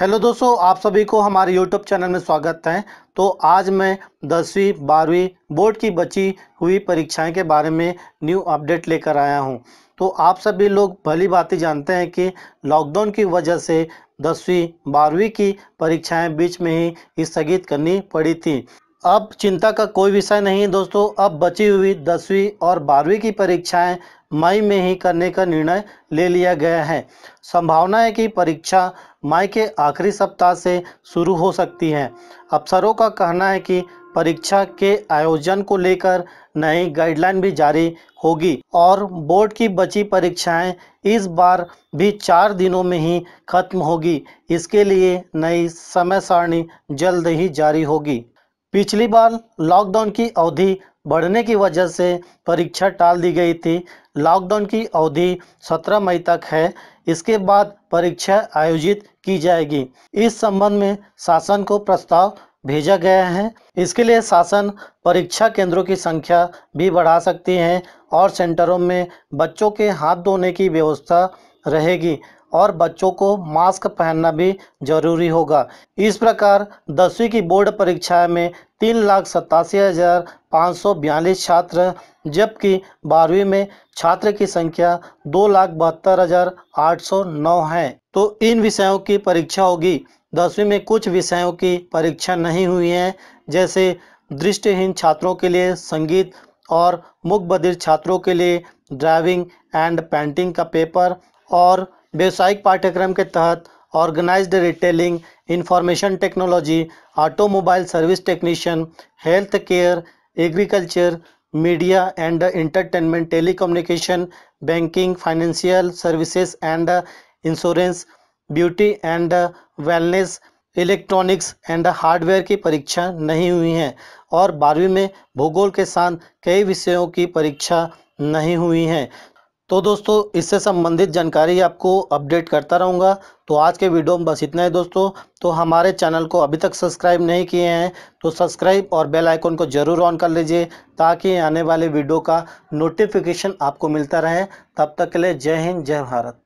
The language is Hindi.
हेलो दोस्तों आप सभी को हमारे यूट्यूब चैनल में स्वागत है तो आज मैं दसवीं बारहवीं बोर्ड की बची हुई परीक्षाएं के बारे में न्यू अपडेट लेकर आया हूं तो आप सभी लोग भली बातें जानते हैं कि लॉकडाउन की वजह से दसवीं बारहवीं की परीक्षाएं बीच में ही स्थगित करनी पड़ी थी अब चिंता का कोई विषय नहीं दोस्तों अब बची हुई दसवीं और बारहवीं की परीक्षाएं मई में ही करने का निर्णय ले लिया गया है संभावना है कि परीक्षा मई के आखिरी सप्ताह से शुरू हो सकती है अफसरों का कहना है कि परीक्षा के आयोजन को लेकर नई गाइडलाइन भी जारी होगी और बोर्ड की बची परीक्षाएं इस बार भी चार दिनों में ही खत्म होगी इसके लिए नई समय सारणी जल्द ही जारी होगी पिछली बार लॉकडाउन की अवधि बढ़ने की वजह से परीक्षा टाल दी गई थी लॉकडाउन की अवधि 17 मई तक है इसके बाद परीक्षा आयोजित की जाएगी इस संबंध में शासन को प्रस्ताव भेजा गया है इसके लिए शासन परीक्षा केंद्रों की संख्या भी बढ़ा सकती है और सेंटरों में बच्चों के हाथ धोने की व्यवस्था रहेगी और बच्चों को मास्क पहनना भी जरूरी होगा इस प्रकार दसवीं की बोर्ड परीक्षा में तीन लाख सतासी हज़ार पाँच सौ बयालीस छात्र जबकि बारहवीं में छात्र की संख्या दो लाख बहत्तर हज़ार आठ सौ नौ है तो इन विषयों की परीक्षा होगी दसवीं में कुछ विषयों की परीक्षा नहीं हुई है जैसे दृष्टिहीन छात्रों के लिए संगीत और मुकबधिर छात्रों के लिए ड्राइविंग एंड पेंटिंग का पेपर और व्यावसायिक पाठ्यक्रम के तहत organized retailing information technology automobile service technician health care agriculture media and entertainment telecommunication banking financial services and insurance beauty and wellness electronics and hardware की परीक्षा नहीं हुई है और बारहवीं में भूगोल के साथ कई विषयों की परीक्षा नहीं हुई है तो दोस्तों इससे संबंधित जानकारी आपको अपडेट करता रहूँगा तो आज के वीडियो में बस इतना ही दोस्तों तो हमारे चैनल को अभी तक सब्सक्राइब नहीं किए हैं तो सब्सक्राइब और बेल आइकन को ज़रूर ऑन कर लीजिए ताकि आने वाले वीडियो का नोटिफिकेशन आपको मिलता रहे तब तक के लिए जय हिंद जय भारत